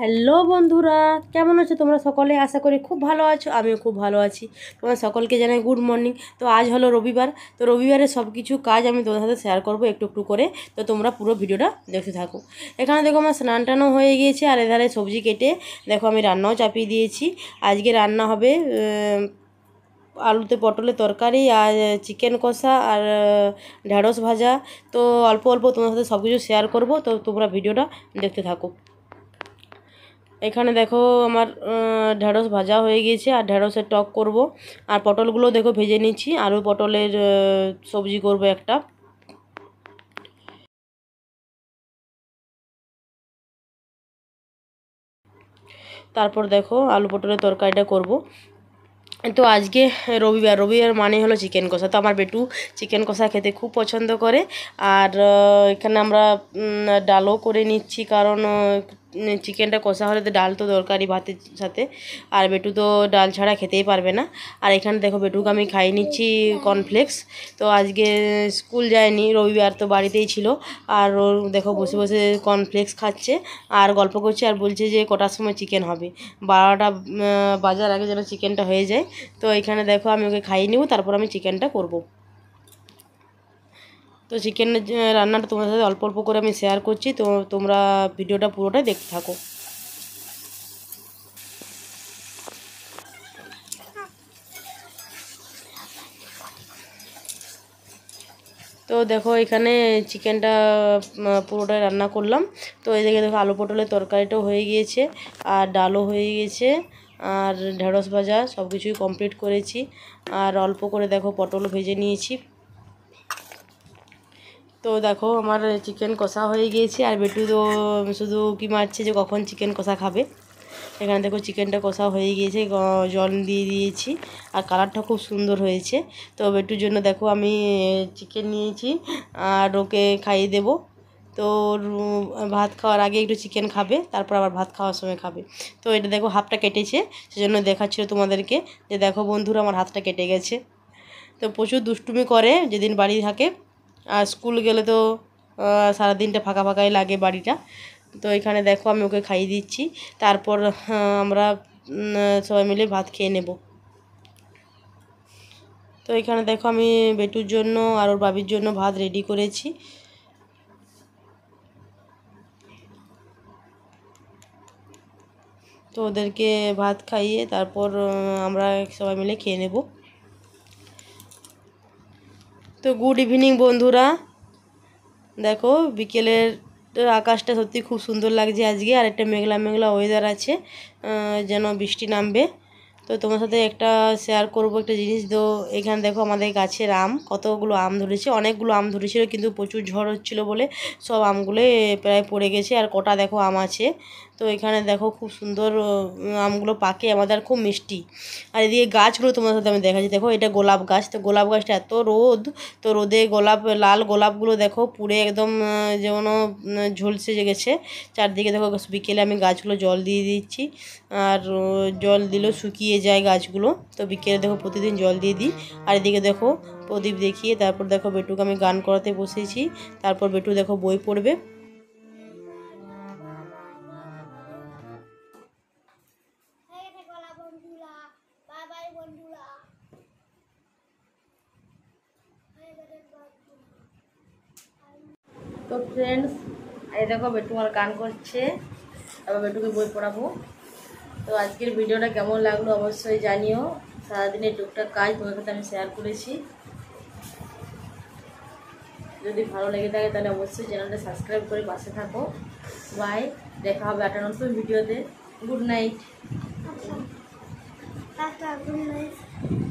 hello বন্ধুরা কেমন আছো তোমরা সকলে আশা করি খুব ভালো আছো আমিও খুব ভালো আছি তোমার সকলকে জানাই গুড মর্নিং তো আজ হলো রবিবার তো রবিবারে সব কিছু কাজ আমি তোমাদের সাথে শেয়ার করবো একটু একটু করে তো তোমরা পুরো ভিডিওটা দেখতে থাকো এখানে দেখো আমার স্নান টানও হয়ে গিয়েছে আর এধারে সবজি কেটে দেখো আমি রান্নাও চাপিয়ে দিয়েছি আজকে রান্না হবে আলুতে পটলের তরকারি আর চিকেন কষা আর ঢ্যাঁড়স ভাজা তো অল্প অল্প তোমার সাথে সব কিছু শেয়ার করবো তো তোমরা ভিডিওটা দেখতে থাকো এখানে দেখো আমার ঢ্যাঁড়স ভাজা হয়ে গিয়েছে আর ঢ্যাঁড়সের টক করব আর পটলগুলো দেখো ভেজে নিচ্ছি আলু পটলের সবজি করব একটা তারপর দেখো আলু পটলের তরকারিটা করব তো আজকে রবিবার রবিবার মানে হলো চিকেন কষা তো আমার বেটু চিকেন কষা খেতে খুব পছন্দ করে আর এখানে আমরা ডালও করে নিচ্ছি কারণ চিকেনটা কষা হলে তো ডাল তো দরকারই ভাতের সাথে আর বেটু তো ডাল ছাড়া খেতেই পারবে না আর এখানে দেখো বেটুকে আমি খাই নিচ্ছি কর্নফ্লেক্স তো আজকে স্কুল যায়নি রবিবার তো বাড়িতেই ছিল আর ওর দেখো বসে বসে কর্নফ্লেক্স খাচ্ছে আর গল্প করছে আর বলছে যে কটার সময় চিকেন হবে বারোটা বাজার আগে যেন চিকেনটা হয়ে যায় তো এখানে দেখো আমি ওকে খাইয়ে নিব তারপর আমি চিকেনটা করবো তো চিকেনের রান্নাটা তোমার সাথে অল্প অল্প করে আমি শেয়ার করছি তো তোমরা ভিডিওটা পুরোটা দেখতে থাকো তো দেখো এখানে চিকেনটা পুরোটা রান্না করলাম তো এদিকে দেখো আলু পটলের তরকারিটাও হয়ে গিয়েছে আর ডালও হয়ে গিয়েছে আর ঢেঁড়স ভাজা সব কিছুই কমপ্লিট করেছি আর অল্প করে দেখো পটল ভেজে নিয়েছি তো দেখো আমার চিকেন কষা হয়ে গিয়েছে আর বেটু তো শুধু কি মারছে যে কখন চিকেন কষা খাবে এখানে দেখো চিকেনটা কষা হয়ে গিয়েছে জল দিয়ে দিয়েছি আর কালারটা খুব সুন্দর হয়েছে তো বেটুর জন্য দেখো আমি চিকেন নিয়েছি আর ওকে খাইয়ে দেব তো ভাত খাওয়ার আগে একটু চিকেন খাবে তারপর আবার ভাত খাওয়ার সময় খাবে তো এটা দেখো হাতটা কেটেছে সেজন্য দেখাচ্ছিল তোমাদেরকে যে দেখো বন্ধুরা আমার হাতটা কেটে গেছে তো প্রচুর দুষ্টুমি করে যেদিন বাড়ি থাকে আর স্কুল গেলে তো সারাদিনটা ফাঁকা ফাঁকাই লাগে বাড়িটা তো এখানে দেখো আমি ওকে খাইয়ে দিচ্ছি তারপর হ্যাঁ, আমরা সবাই মিলে ভাত খেয়ে নেব তো এখানে দেখো আমি বেটুর জন্য আর ওর বাবির জন্য ভাত রেডি করেছি তো ওদেরকে ভাত খাইয়ে তারপর আমরা সবাই মিলে খেয়ে নেবো তো গুড ইভিনিং বন্ধুরা দেখো বিকেলের আকাশটা সত্যি খুব সুন্দর লাগছে আজকে আর একটা মেঘলা মেঘলা ওয়েদার আছে যেন বৃষ্টি নামবে তো তোমার সাথে একটা শেয়ার করব একটা জিনিস তো এখানে দেখো আমাদের গাছের আম কতগুলো আম ধরেছে অনেকগুলো আম ধরেছিল কিন্তু প্রচুর ঝড় হচ্ছিলো বলে সব আমগুলো প্রায় পড়ে গেছে আর কটা দেখো আম আছে তো এখানে দেখো খুব সুন্দর আমগুলো পাকে আমাদের খুব মিষ্টি আর এদিকে গাছগুলো তোমার সাথে আমি দেখাচ্ছি দেখো এটা গোলাপ গাছ তো গোলাপ গাছটা এত রোদ তো রোদে গোলাপ লাল গোলাপগুলো দেখো পুড়ে একদম যেমন ঝলসে গেছে চারদিকে দেখো বিকেলে আমি গাছগুলো জল দিয়ে দিচ্ছি আর জল দিলেও শুকিয়ে যায় গাছগুলো তো বিকেলে দেখো প্রতিদিন জল দিয়ে দিই আর এদিকে দেখো প্রদীপ দেখিয়ে তারপর দেখো বেটুকে আমি গান করাতে বসেছি তারপর বেটু দেখো বই পড়বে তো ফ্রেন্ডস এই দেখো বেটু আমার গান করছে এবার বেটুকে বই পড়াবো তো আজকের ভিডিওটা কেমন লাগলো অবশ্যই জানিও সারাদিনের টুকটাক কাজ তোমার সাথে আমি শেয়ার করেছি যদি ভালো লেগে থাকে তাহলে অবশ্যই চ্যানেলটা সাবস্ক্রাইব করে পাশে থাকো বাই দেখা হবে একটা নতুন ভিডিওতে গুড নাইট গুড নাইট